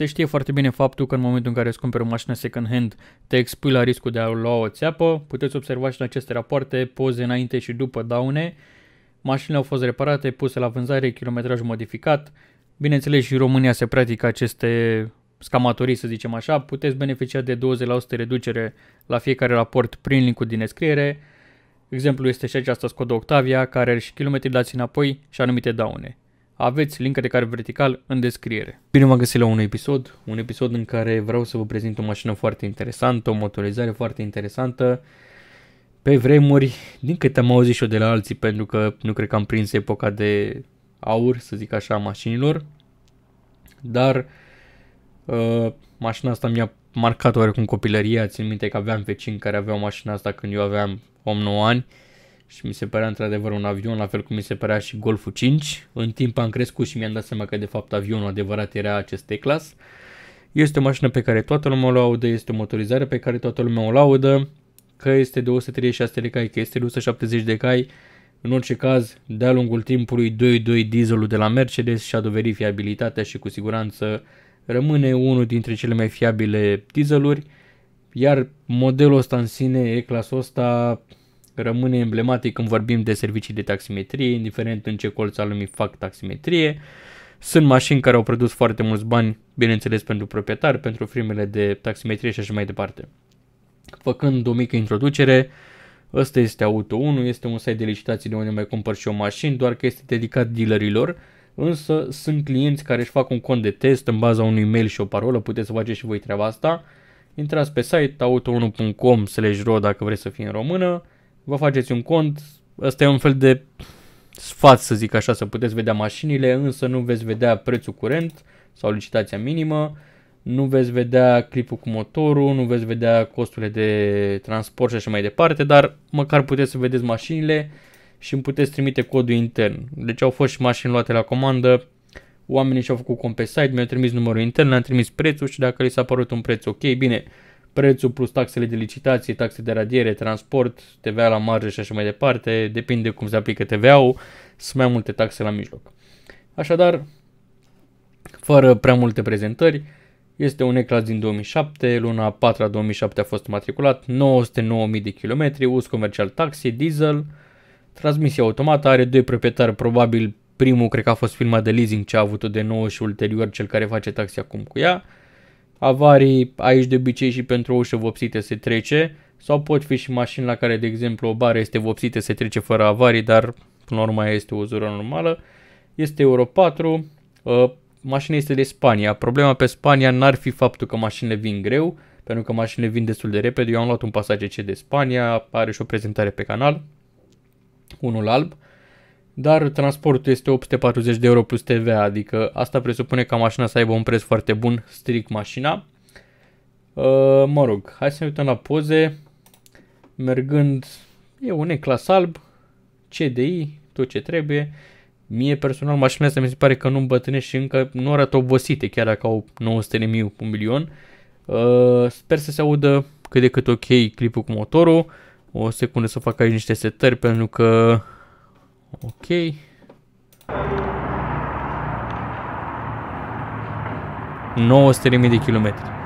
Se știe foarte bine faptul că în momentul în care îți cumperi o mașină second-hand, te expui la riscul de a lua o țeapă. Puteți observa și în aceste rapoarte poze înainte și după daune. Mașinile au fost reparate, puse la vânzare, kilometraj modificat. Bineînțeles și în România se practică aceste scamatorii, să zicem așa. Puteți beneficia de 20% reducere la fiecare raport prin linkul din descriere. Exemplul este și aceasta Skoda Octavia, care are și kilometri dați înapoi și anumite daune. Aveți link de care vertical în descriere. Bine v-am găsit la un episod, un episod în care vreau să vă prezint o mașină foarte interesantă, o motorizare foarte interesantă. Pe vremuri, din câte am auzit și eu de la alții, pentru că nu cred că am prins epoca de aur, să zic așa, a mașinilor, dar uh, mașina asta mi-a marcat oarecum copilăria, țin minte că aveam vecini care aveau mașina asta când eu aveam 8-9 ani, uh, și mi se părea într-adevăr un avion, la fel cum mi se părea și Golful 5. În timp am crescut și mi-am dat seama că de fapt avionul adevărat era acest E-Class. Este o mașină pe care toată lumea o laudă, este o motorizare pe care toată lumea o laudă, că este de de cai, că este de 170 de cai. În orice caz, de-a lungul timpului, 2.2 dieselul de la Mercedes și-a dovedit fiabilitatea și cu siguranță rămâne unul dintre cele mai fiabile dieseluri. Iar modelul ăsta în sine, E-Class ăsta, rămâne emblematic când vorbim de servicii de taximetrie, indiferent în ce colț al lumii fac taximetrie. Sunt mașini care au produs foarte mulți bani, bineînțeles, pentru proprietari, pentru firmele de taximetrie și așa mai departe. Făcând o mică introducere, ăsta este Auto 1, este un site de licitații de unde mai cumpăr și o mașină, doar că este dedicat dealerilor, însă sunt clienți care își fac un cont de test în baza unui mail și o parolă, puteți să faceți și voi treaba asta. Intrați pe site auto1.com slash ro dacă vreți să fie în română, vă faceți un cont, ăsta e un fel de sfat să zic așa, să puteți vedea mașinile, însă nu veți vedea prețul curent sau licitația minimă, nu veți vedea clipul cu motorul, nu veți vedea costurile de transport și așa mai departe, dar măcar puteți să vedeți mașinile și îmi puteți trimite codul intern. Deci au fost și mașini luate la comandă, oamenii și-au făcut cont pe site, mi-au trimis numărul intern, le-am trimis prețul și dacă li s-a părut un preț ok, bine, prețul plus taxele de licitație, taxe de radiere, transport, TVA la marge și așa mai departe, depinde cum se aplică TVA-ul, sunt mai multe taxe la mijloc. Așadar, fără prea multe prezentări, este un eclat din 2007, luna 4 a 2007 a fost matriculat, 909.000 de kilometri, uz comercial taxi, diesel, transmisie automată, are doi proprietari, probabil primul cred că a fost filmat de leasing ce a avut-o de nou și ulterior cel care face taxi acum cu ea, Avarii aici de obicei și pentru o ușă vopsită se trece sau pot fi și mașini la care, de exemplu, o bară este vopsită, se trece fără avarii, dar până urmă este o zură normală. Este Euro 4, ă, mașina este de Spania. Problema pe Spania n-ar fi faptul că mașinile vin greu, pentru că mașinile vin destul de repede. Eu am luat un pasaj ce de Spania, are și o prezentare pe canal, unul alb. Uh, dar transportul este 840 de euro plus TVA, adică asta presupune ca mașina să aibă un preț foarte bun, strict mașina. Uh, mă rog, hai să ne uităm la poze. Mergând, e un E-clas alb, CDI, tot ce trebuie. Mie personal mașina asta mi se pare că nu îmbătrânește și încă nu arată obosite, chiar dacă au mii, un milion. Uh, sper să se audă cât de cât ok clipul cu motorul. O secundă să fac aici niște setări pentru că Ok. mii de kilometri.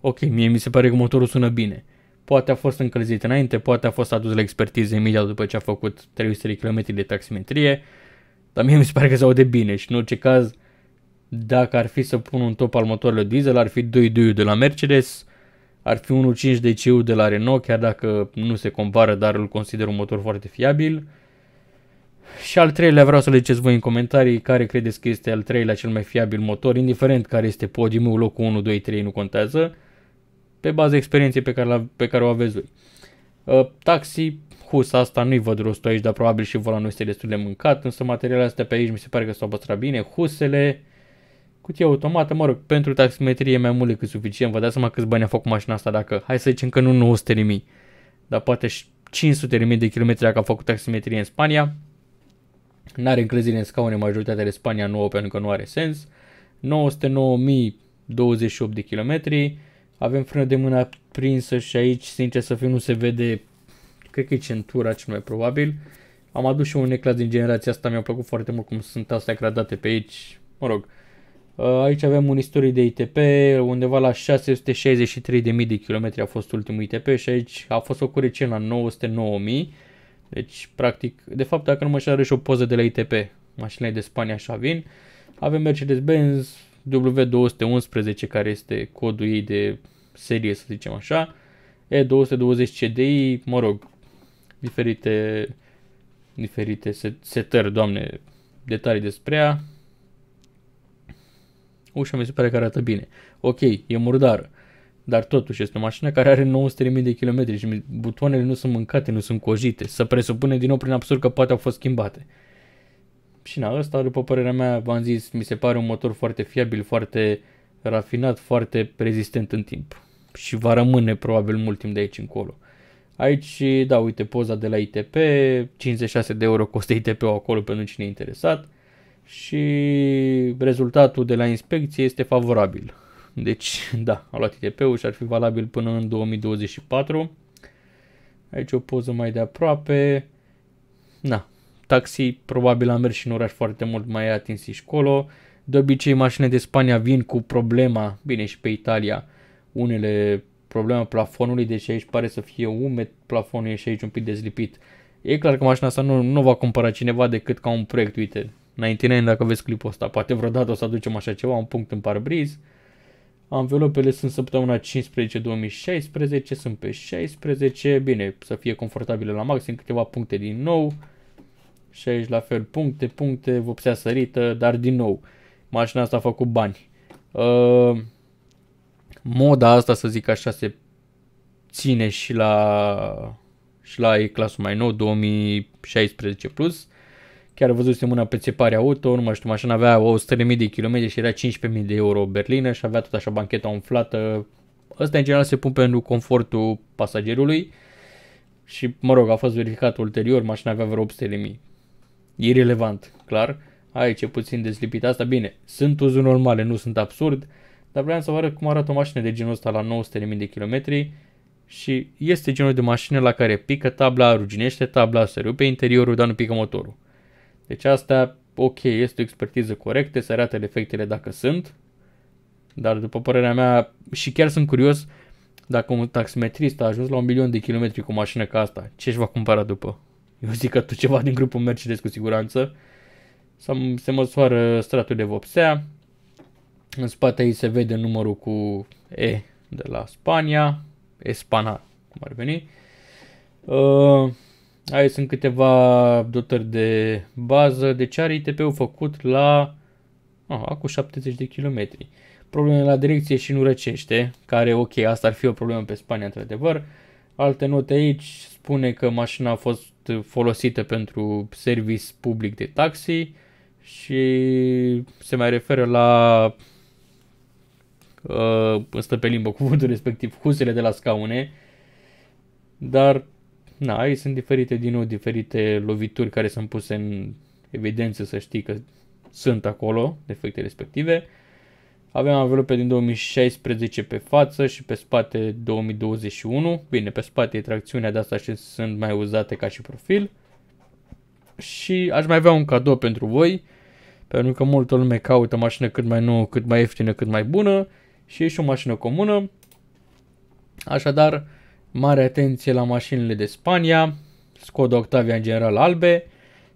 ok, mie mi se pare că motorul sună bine. Poate a fost încălzit înainte, poate a fost adus la expertiză imediat după ce a făcut 300 de km de taximetrie, dar mie mi se pare că se aude bine și în orice caz, dacă ar fi să pun un top al motorilor diesel, ar fi 2 2 de la Mercedes, ar fi 1.5 de CU de la Renault, chiar dacă nu se compară, dar îl consider un motor foarte fiabil. Și al treilea vreau să le ziceți voi în comentarii care credeți că este al treilea cel mai fiabil motor, indiferent care este podiumul, locul 1, 2, 3, nu contează pe baza experienței pe care, la, pe care o aveți voi. Uh, taxi, hus, asta nu-i văd rostul aici, dar probabil și volanul este destul de mâncat, însă materialele astea pe aici mi se pare că s-au păstrat bine, husele, cutie automată, mă rog, pentru taximetrie e mai mult decât suficient, vă dați seama câți bani a făcut mașina asta dacă, hai să zicem că nu 900 de mii, dar poate și 500 de mii de kilometri dacă a făcut taximetrie în Spania, n-are încrezire în scaune majoritatea de Spania nouă pentru că nu are sens, 909.028 de kilometri, avem frână de mână aprinsă și aici, sincer să fiu, nu se vede, cred că e centura cel mai probabil. Am adus și un neclas din generația asta, mi-a plăcut foarte mult cum sunt astea gradate pe aici, mă rog. Uh, aici avem un istorie de ITP, undeva la 663.000 de kilometri a fost ultimul ITP și aici a fost o curăție la 909.000. Deci, practic, de fapt, dacă nu mă și o poză de la ITP, mașinile de Spania așa vin. Avem Mercedes-Benz, W211 care este codul ei de serie, să zicem așa, E220 CDI, mă rog, diferite, diferite setări, doamne, detalii despre ea. Ușa mi se pare că arată bine. Ok, e murdară, dar totuși este o mașină care are 900.000 de kilometri și butoanele nu sunt mâncate, nu sunt cojite. Să presupune din nou prin absurd că poate au fost schimbate și na, ăsta, după părerea mea, v-am zis, mi se pare un motor foarte fiabil, foarte rafinat, foarte rezistent în timp și va rămâne probabil mult timp de aici încolo. Aici, da, uite poza de la ITP, 56 de euro costă ITP-ul acolo pentru cine e interesat și rezultatul de la inspecție este favorabil. Deci, da, a luat ITP-ul și ar fi valabil până în 2024. Aici o poză mai de aproape. Na, taxi, probabil am mers și în oraș foarte mult, mai atins și colo. De obicei mașinile de Spania vin cu problema, bine și pe Italia, unele probleme plafonului, deci aici pare să fie umed, plafonul e și aici un pic dezlipit. E clar că mașina asta nu, nu va cumpăra cineva decât ca un proiect, uite, 99 dacă vezi clipul ăsta, poate vreodată o să aducem așa ceva, un punct în parbriz. Anvelopele sunt săptămâna 15-2016, sunt pe 16, bine, să fie confortabile la maxim, câteva puncte din nou. Și aici la fel, puncte, puncte, vopsea sărită, dar din nou, mașina asta a făcut bani. Uh, moda asta, să zic așa, se ține și la, și la E-clasul mai nou, 2016 plus. Chiar văzusem una pe țepare auto, nu mai știu, mașina avea 100.000 de km și era 15.000 de euro berlină și avea tot așa bancheta umflată. Asta în general se pun pentru confortul pasagerului și mă rog, a fost verificat ulterior, mașina avea vreo 800.000 irrelevant, clar. Aici e puțin dezlipit. Asta bine, sunt uzuri normale, nu sunt absurd, dar vreau să vă arăt cum arată o mașină de genul ăsta la 900.000 de kilometri și este genul de mașină la care pică tabla, ruginește tabla, se rupe interiorul, dar nu pică motorul. Deci asta, ok, este o expertiză corectă, se arată defectele dacă sunt, dar după părerea mea, și chiar sunt curios, dacă un taximetrist a ajuns la un milion de kilometri cu o mașină ca asta, ce își va cumpăra după? Eu zic că tu ceva din grupul Mercedes cu siguranță. Se măsoară stratul de vopsea. În spate aici se vede numărul cu E de la Spania. Espana, cum ar veni. Uh, aici sunt câteva dotări de bază. Deci are ITP-ul făcut la... Ah, acum 70 de kilometri. Probleme la direcție și nu răcește, care, ok, asta ar fi o problemă pe Spania, într-adevăr. Alte note aici spune că mașina a fost folosite pentru servis public de taxi și se mai referă la uh, stă pe limbă cuvântul respectiv, husele de la scaune, dar na, aici sunt diferite, din nou, diferite lovituri care sunt puse în evidență să știi că sunt acolo, defecte respective. Uh, avem anvelope din 2016 pe față și pe spate 2021. Bine, pe spate e tracțiunea, de asta și sunt mai uzate ca și profil. Și aș mai avea un cadou pentru voi, pentru că multă lume caută mașină cât mai nouă, cât mai ieftină, cât mai bună și e și o mașină comună. Așadar, mare atenție la mașinile de Spania, Skoda Octavia în general albe,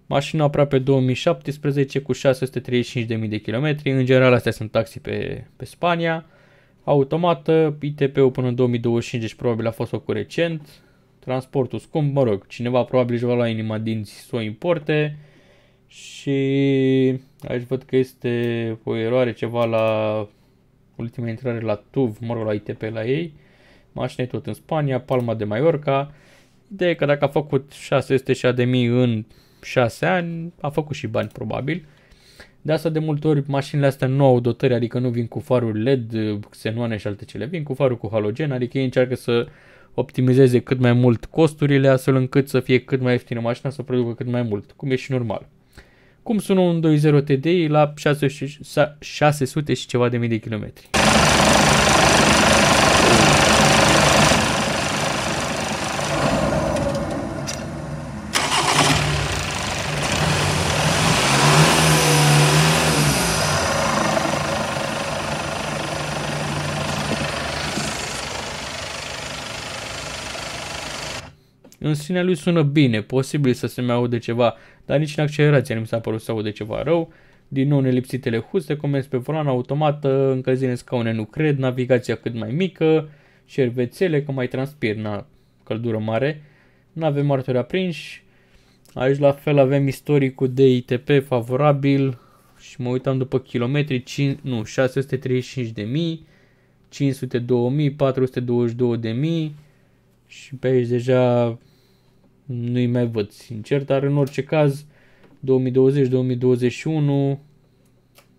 Mașina aproape 2017 cu 635.000 de kilometri. În general astea sunt taxi pe, pe Spania. Automată, ITP-ul până în 2025, deci probabil a fost făcut recent. Transportul scump, mă rog, cineva probabil își va lua inima din să o importe. Și aici văd că este o eroare ceva la ultima intrare la TUV, mă rog, la ITP la ei. Mașina e tot în Spania, Palma de Mallorca. Ideea e că dacă a făcut 600 de mii în 6 ani, a făcut și bani probabil. De asta de multe ori mașinile astea nu au dotări, adică nu vin cu faruri LED, xenoane și alte cele, vin cu farul cu halogen, adică ei încearcă să optimizeze cât mai mult costurile astfel încât să fie cât mai ieftină mașina, să producă cât mai mult, cum e și normal. Cum sună un 2.0 TDI la 600 și, 600 și ceva de mii de kilometri. În sinea lui sună bine, posibil să se mai aude ceva, dar nici în accelerație nu mi s-a părut să aude ceva rău. Din nou nelipsitele huste, comenzi pe volan automată, încălzire în scaune nu cred, navigația cât mai mică, șervețele că mai transpir, na, căldură mare. Nu avem martori aprinși. Aici la fel avem istoricul de ITP favorabil și mă uitam după kilometri, 5, nu, 635 de mii, 502 mii, 422 de mii și pe aici deja nu-i mai văd sincer, dar în orice caz 2020-2021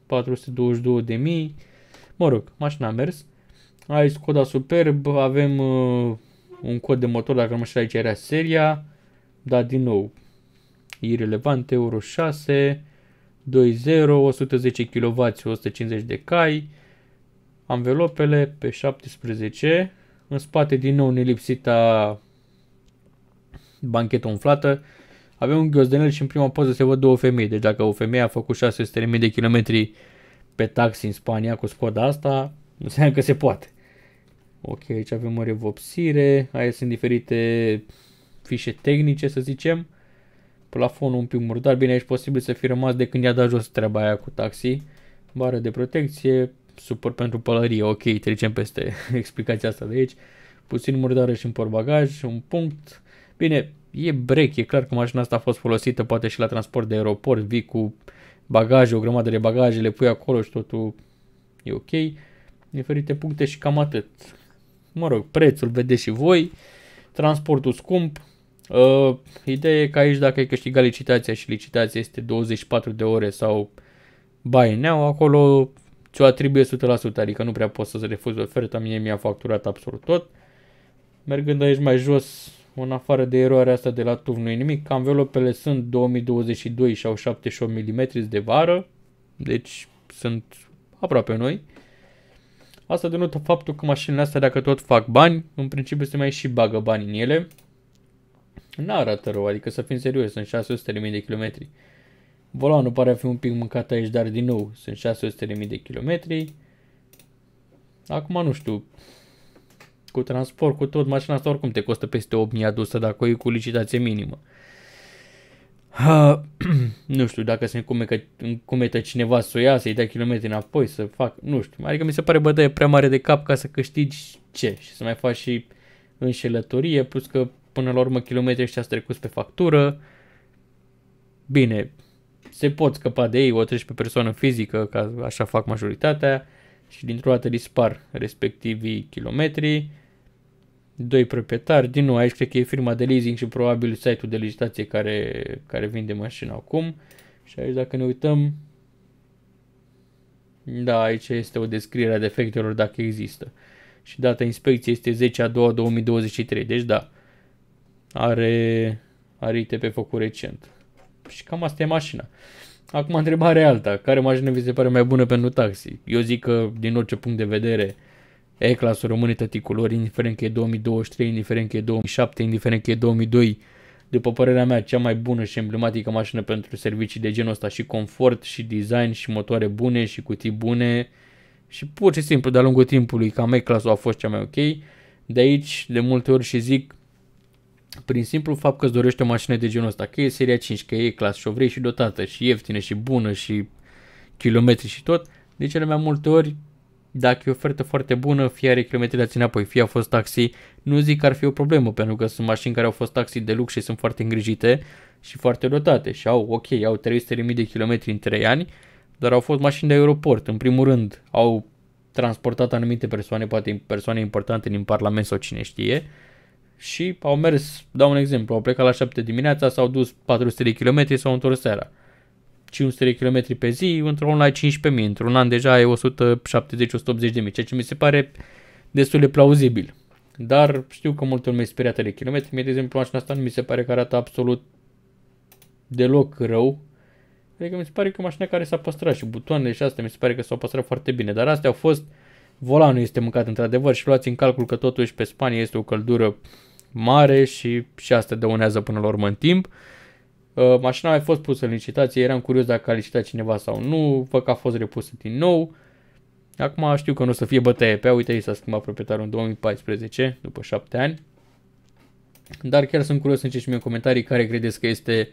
422 de mii. Mă rog, mașina a mers. ai Skoda Superb, avem uh, un cod de motor, dacă nu știu aici era seria, dar din nou, irrelevant, Euro 6, 2.0, 110 kW, 150 de cai, anvelopele pe 17, în spate din nou nelipsita banchetă umflată, avem un ghiozdenel și în prima poză se văd două femei. Deci dacă o femeie a făcut 600.000 de kilometri pe taxi în Spania cu Skoda asta, înseamnă că se poate. Ok, aici avem o revopsire, aici sunt diferite fișe tehnice, să zicem. Plafonul un pic murdar, bine, aici posibil să fi rămas de când i-a dat jos treaba aia cu taxi. Bară de protecție, Supor pentru pălărie, ok, trecem peste explicația asta de aici. Puțin murdară și în portbagaj, un punct, Bine, e break, e clar că mașina asta a fost folosită poate și la transport de aeroport, vii cu bagaje, o grămadă de bagaje, le pui acolo și totul e ok. Diferite puncte și cam atât. Mă rog, prețul vedeți și voi, transportul scump, Uh, ideea e că aici dacă ai câștigat licitația și licitația este 24 de ore sau bai neau, acolo ți-o atribuie 100%, adică nu prea poți să-ți refuzi oferta, mie mi-a facturat absolut tot. Mergând aici mai jos, în afară de eroarea asta de la tuf nu e nimic. Canvelopele sunt 2022 și au 78 mm de vară, deci sunt aproape noi. Asta denotă faptul că mașinile astea, dacă tot fac bani, în principiu se mai și bagă bani în ele. Nu arată rău, adică să fim serios, sunt 600.000 de kilometri. Volanul pare a fi un pic mâncat aici, dar din nou, sunt 600.000 de kilometri. Acum nu știu, cu transport, cu tot, mașina asta oricum te costă peste 8.000 adusă dacă o iei cu licitație minimă. Uh, nu știu dacă se încumecă, încumetă cineva să o ia, să-i dea kilometri înapoi, să fac, nu știu. Adică mi se pare bătaie prea mare de cap ca să câștigi ce și să mai faci și înșelătorie, plus că până la urmă kilometri ăștia trecut pe factură. Bine, se pot scăpa de ei, o treci pe persoană fizică, ca așa fac majoritatea, și dintr-o dată dispar respectivii kilometri doi proprietari. Din nou, aici cred că e firma de leasing și probabil site-ul de licitație care, care vinde mașina acum. Și aici dacă ne uităm, da, aici este o descriere a defectelor dacă există. Și data inspecției este 10 a 2 2023, deci da, are, are ITP făcut recent. Și cam asta e mașina. Acum întrebarea alta, care mașină vi se pare mai bună pentru taxi? Eu zic că din orice punct de vedere E-clasul române, tăticulor, indiferent că e 2023, indiferent că e 2007, indiferent că e 2002. După părerea mea, cea mai bună și emblematică mașină pentru servicii de genul ăsta și confort și design și motoare bune și cutii bune și pur și simplu de-a lungul timpului cam E-clasul a fost cea mai ok. De aici, de multe ori și zic, prin simplu fapt că îți dorești o mașină de genul ăsta, că e seria 5, că e clas și o vrei și dotată și ieftină și bună și kilometri și tot, de cele mai multe ori dacă e o ofertă foarte bună, fie are kilometri de apoi, fie a fost taxi, nu zic că ar fi o problemă, pentru că sunt mașini care au fost taxi de lux și sunt foarte îngrijite și foarte dotate și au, ok, au 300.000 de kilometri în 3 ani, dar au fost mașini de aeroport, în primul rând, au transportat anumite persoane, poate persoane importante din Parlament sau cine știe, și au mers, dau un exemplu, au plecat la 7 dimineața, s-au dus 400 de kilometri, s-au întors seara. 500 de km pe zi, într-un lună ai 15.000, într-un an deja ai 170-180 de mii, ceea ce mi se pare destul de plauzibil. Dar știu că multe lume speriată de kilometri. Mie, de exemplu, mașina asta nu mi se pare că arată absolut deloc rău. Adică mi se pare că mașina care s-a păstrat și butoanele și astea mi se pare că s-au păstrat foarte bine. Dar astea au fost, volanul este mâncat într-adevăr și luați în calcul că totuși pe Spania este o căldură mare și, și asta dăunează până la urmă în timp. Uh, mașina a mai fost pusă în licitație, eram curios dacă a licitat cineva sau nu, văd că a fost repusă din nou. Acum știu că nu o să fie bătaie pe uite, ei s-a schimbat proprietarul în 2014, după 7 ani. Dar chiar sunt curios să și mie în comentarii care credeți că este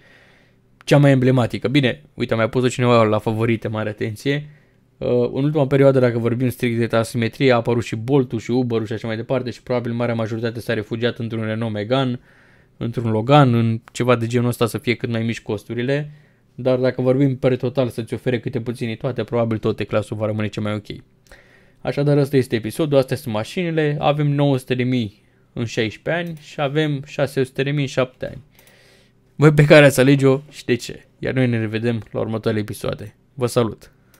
cea mai emblematică. Bine, uite, am mai pus-o cineva la favorite, mare atenție. Uh, în ultima perioadă, dacă vorbim strict de asimetrie, a apărut și Boltul și Uber-ul și așa mai departe și probabil marea majoritate s-a refugiat într-un Renault Megane într-un Logan, în ceva de genul ăsta să fie cât mai mici costurile, dar dacă vorbim pe total să-ți ofere câte puțini toate, probabil tot clasul va rămâne cel mai ok. Așadar, asta este episodul, astea sunt mașinile, avem 900.000 în 16 ani și avem 600.000 în 7 ani. Voi pe care ați alege-o și de ce. Iar noi ne revedem la următoarele episoade. Vă salut!